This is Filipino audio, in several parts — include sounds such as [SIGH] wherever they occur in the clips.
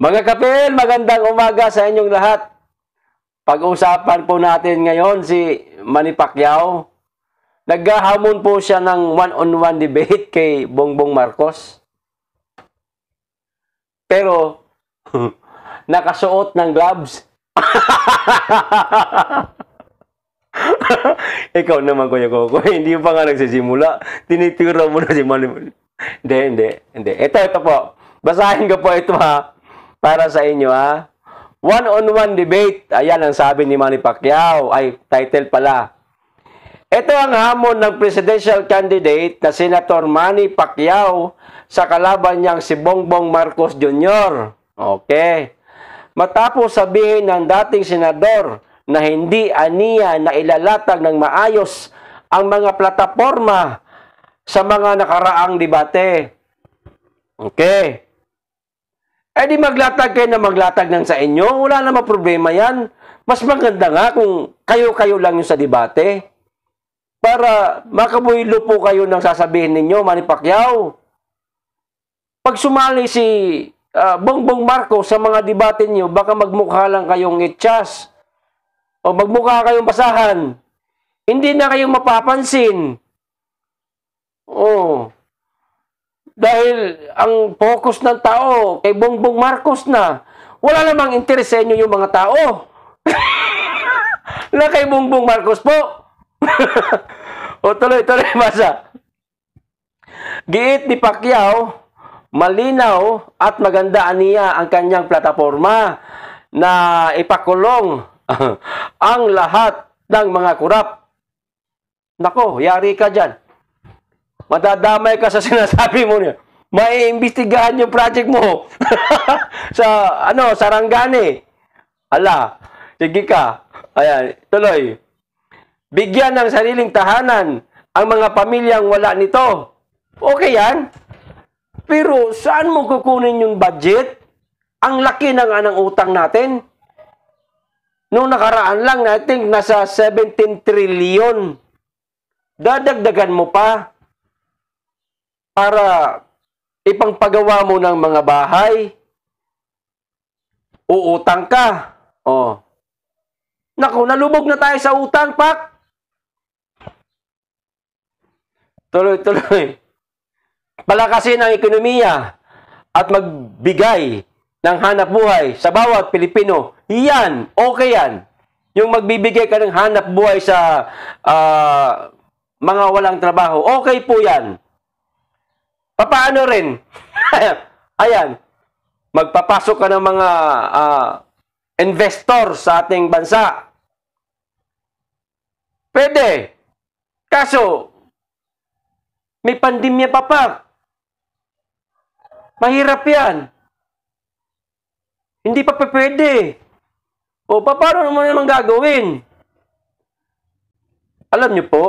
Mga kapil, magandang umaga sa inyong lahat. Pag-usapan po natin ngayon si Manny Pacquiao. Naghahamon po siya ng one-on-one -on -one debate [LAUGHS] kay Bongbong Marcos. Pero, [LAUGHS] nakasuot ng gloves. [LAUGHS] Ikaw naman, Kuya Coco, hindi pa nga nagsisimula. Tinitira mo na si Manny. Hindi, hindi, hindi. Ito, ito po. Basahin ko po ito ha para sa inyo ha. One-on-one -on -one debate. Ayan ang sabi ni Manny Pacquiao. Ay, title pala. Ito ang hamon ng presidential candidate na Senator Manny Pacquiao sa kalaban niyang si Bongbong Marcos Jr. Okay. Matapos sabihin ng dating senador na hindi aniya na ilalatag ng maayos ang mga plataforma sa mga nakaraang debate. Okay. Eh di maglatag kayo na maglatag ng sa inyo. Wala naman problema yan. Mas maganda nga kung kayo-kayo lang yung sa debate. Para makabuhilo po kayo ng sasabihin ninyo, Manny Pacquiao. Pag sumali si uh, Bongbong Marcos sa mga debate niyo, baka magmukha lang kayong itchas. O magmukha kayong basahan. Hindi na kayong mapapansin. Oh. Dahil ang focus ng tao kay Bongbong Marcos na. Wala namang interes sa inyo yung mga tao. [LAUGHS] na kay Bongbong Marcos po. [LAUGHS] o tuloy, tuloy, masa. Giit ni Pacquiao, malinaw at maganda niya ang kanyang plataforma na ipakulong [LAUGHS] ang lahat ng mga kurap. Nako, yari ka dyan. Matadamay ka sa [LAUGHS] sinasabi mo niya. May imbestigahan yung project mo. [LAUGHS] sa, ano, sarangani. Ala, sige ka. Ayan, tuloy. Bigyan ng sariling tahanan ang mga pamilyang wala nito. Okay yan. Pero saan mo kukunin yung budget? Ang laki ng anang utang natin. Nung nakaraan lang, I think nasa 17 trillion. Dadagdagan mo pa para ipangpagawa mo ng mga bahay, uutang ka. Oh. Naku, nalubog na tayo sa utang, pak. Tuloy-tuloy. Palakasin ang ekonomiya at magbigay ng hanap buhay sa bawat Pilipino. Yan, okay yan. Yung magbibigay ka ng hanap buhay sa uh, mga walang trabaho, okay po yan. Papaano rin? [LAUGHS] Ayan. Magpapasok ka ng mga uh, investor sa ating bansa. Pwede. Kaso, may pandemya pa pa. Mahirap yan. Hindi pa pwede. O, paano naman naman gagawin? Alam niyo po,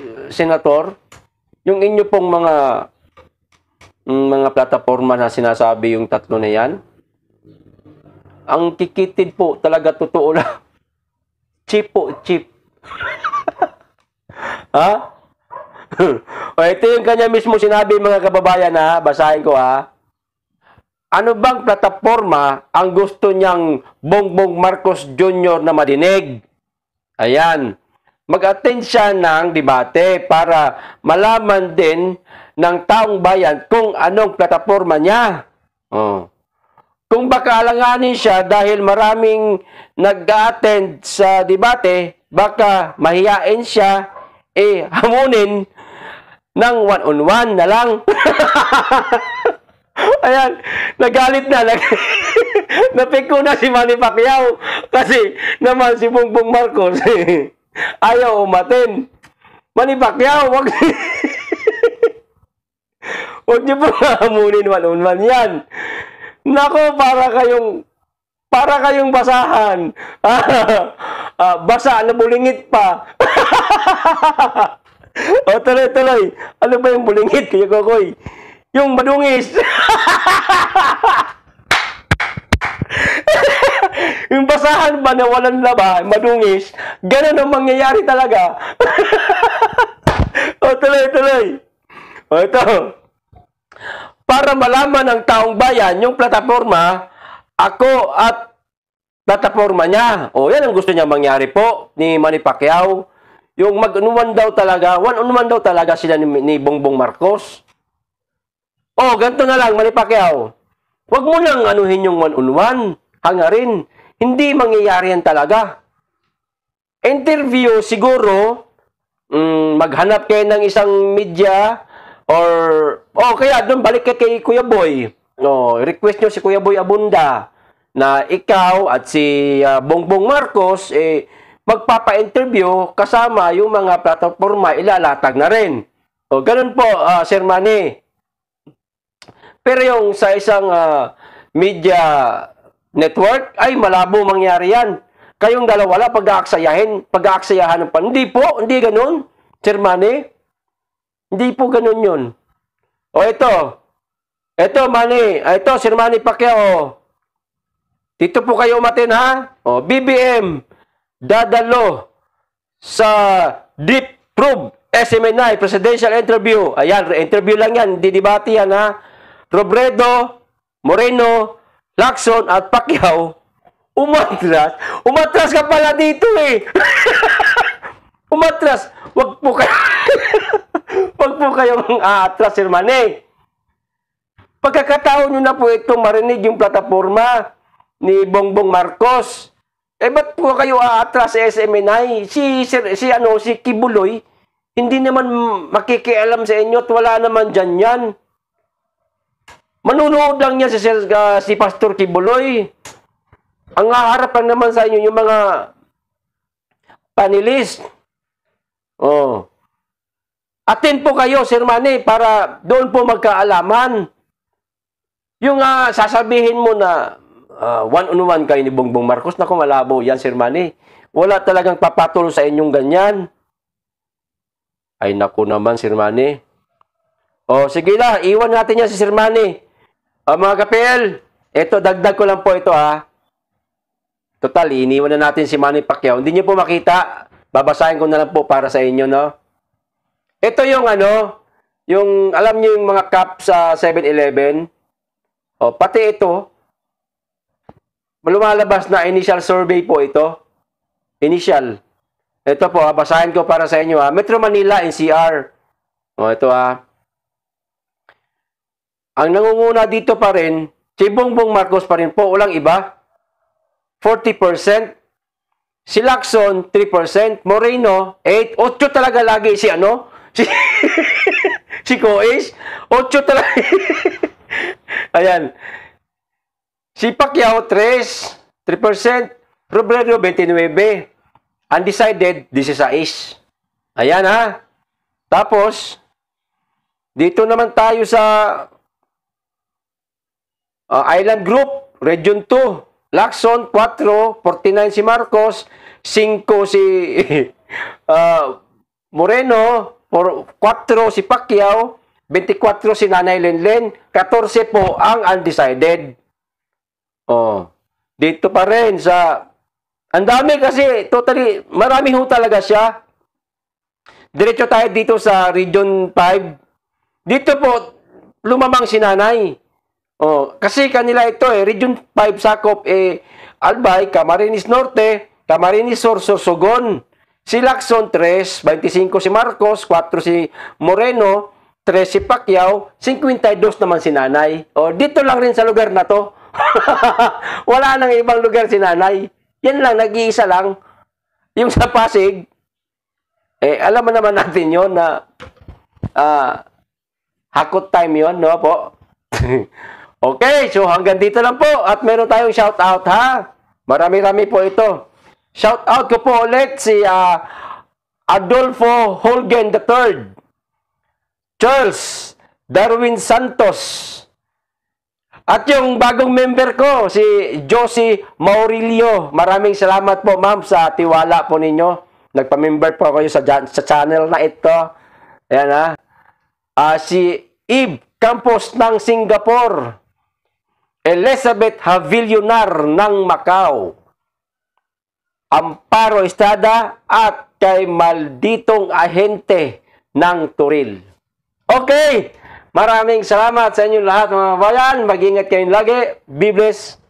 eh, Senator, yung inyo pong mga Mm, mga plataforma na sinasabi yung tatlo na yan, ang kikitid po talaga totoo lang. [LAUGHS] Cheap po, cheap. [LAUGHS] ha? [LAUGHS] o ito yung kanya mismo sinabi mga kababayan ha, basahin ko ha. Ano bang plataforma ang gusto niyang Bongbong Marcos Jr. na madinig? Ayan. Mag-attend siya ng debate para malaman din ng taong bayan kung anong plataforma niya. Oh. Kung baka alanganin siya dahil maraming nag-attend sa debate, baka mahiyain siya eh hamunin ng one-on-one na lang. [LAUGHS] Ayan, nagalit na. Nag [LAUGHS] Napiko na si Manny Pacquiao kasi naman si Bongbong Marcos eh. ayaw umatin. Manny Pacquiao, wag [LAUGHS] huwag niyo po hamunin [LAUGHS] one on yan. Nako, para kayong para kayong basahan. [LAUGHS] ah, basa, bulingit pa. [LAUGHS] o, tuloy-tuloy. Ano ba yung bulingit, Kuya Kokoy? Yung madungis. yung basahan ba na walang laba, madungis, ganun ang mangyayari talaga. o, tuloy, tuloy. O, ito para malaman ng taong bayan yung plataforma, ako at plataforma niya. O yan ang gusto niya mangyari po ni Manny Pacquiao. Yung mag-unuman daw talaga, one-on-one daw talaga sila ni, ni Bongbong Marcos. O, ganito na lang, Manny Pacquiao. Huwag mo nang anuhin yung one-on-one. rin. Hindi mangyayari yan talaga. Interview siguro, mm, maghanap kayo ng isang media Or, oh, kaya doon balik kay, kay Kuya Boy. No, request nyo si Kuya Boy Abunda na ikaw at si uh, Bongbong Marcos, eh, magpapa-interview kasama yung mga plataforma ilalatag na rin. O, ganun po, uh, Sir Manny. Pero yung sa isang uh, media network, ay malabo mangyari yan. Kayong dalawa wala pag-aaksayahin, pag-aaksayahan ng pan. Hindi po, hindi ganun, Sir Manny. Hindi po ganun yun. O ito, ito Manny, ah, ito Sir Manny Pacquiao. Dito po kayo umatin ha. O, BBM, dadalo sa deep probe SMNI, presidential interview. Ayan, interview lang yan, hindi debate yan ha. Robredo, Moreno, Lacson at Pacquiao, umatras. Umatras ka pala dito eh. [LAUGHS] umatras. Wag po kayo. [LAUGHS] Huwag po kayong aatras, ah, Sir Manny. Pagkakataon nyo na po itong marinig yung plataforma ni Bongbong Marcos. Eh, ba't po kayo aatras sa SMNI? Si, sir, si, ano, si Kibuloy, hindi naman makikialam sa inyo at wala naman dyan yan. Manunood lang yan si, sir, uh, si Pastor Kibuloy. Ang haharap lang naman sa inyo yung mga panelist. Oh. Attend po kayo, Sir Manny, para doon po magkaalaman. Yung uh, sasabihin mo na uh, one-on-one kayo ni Bongbong Marcos, naku malabo yan, Sir Manny. Wala talagang papatulong sa inyong ganyan. Ay naku naman, Sir Manny. O, oh, sige na, iwan natin yan si Sir Manny. O, ah, mga kapel, eto, dagdag ko lang po ito, ha. Total, iniwan na natin si Manny Pacquiao. Hindi niyo po makita. Babasahin ko na lang po para sa inyo, no? Ito yung ano, yung alam niyo yung mga cup sa 7-Eleven. Oh, pati ito lumalabas na initial survey po ito. Initial. Ito po, ha, ah, basahin ko para sa inyo ha. Ah. Metro Manila NCR. O, oh, ito ha. Ah. Ang nangunguna dito pa rin, si Bongbong Marcos pa rin po, walang iba. 40%. Si Lacson, 3%. Moreno, 8. 8 talaga lagi si ano? [LAUGHS] Chico si Coes, 8 talaga. [LAUGHS] Ayan. Si Pacquiao, 3. 3%. Robredo, 29. Undecided, 16. Ayan ha. Tapos, dito naman tayo sa uh, Island Group, Region 2. Lacson, 4. 49 si Marcos. 5 si uh, [LAUGHS] Moreno. Por 4 si Pacquiao, 24 si Nanay Lenlen, 14 po ang undecided. Oh. Dito pa rin sa ang dami kasi totally marami ho talaga siya. Diretso tayo dito sa Region 5. Dito po lumamang si Nanay. Oh, kasi kanila ito eh Region 5 sakop eh Albay, Camarines Norte, Camarines Sur, Sorsogon, Si Lacson, 3. 25 si Marcos, 4 si Moreno, 3 si Pacquiao, 52 naman si Nanay. O, dito lang rin sa lugar na to. [LAUGHS] Wala nang ibang lugar si Nanay. Yan lang, nag-iisa lang. Yung sa Pasig, eh, alam mo naman natin yon na uh, hakot time yon no po? [LAUGHS] okay, so hanggang dito lang po. At meron tayong shout out ha. Marami-rami po ito. Shout out ko po ulit si uh, Adolfo Holgen III, Charles Darwin Santos, at yung bagong member ko, si Josie Maurilio. Maraming salamat po ma'am sa tiwala po ninyo. Nagpa-member po kayo sa, sa channel na ito. Ayan ha. Uh, ah, si Eve Campos ng Singapore. Elizabeth Havillonar ng Macau. Amparo Estrada at kay malditong ahente ng Turil. Okay, maraming salamat sa inyo lahat mga bayan. Mag-ingat kayong lagi. Be blessed.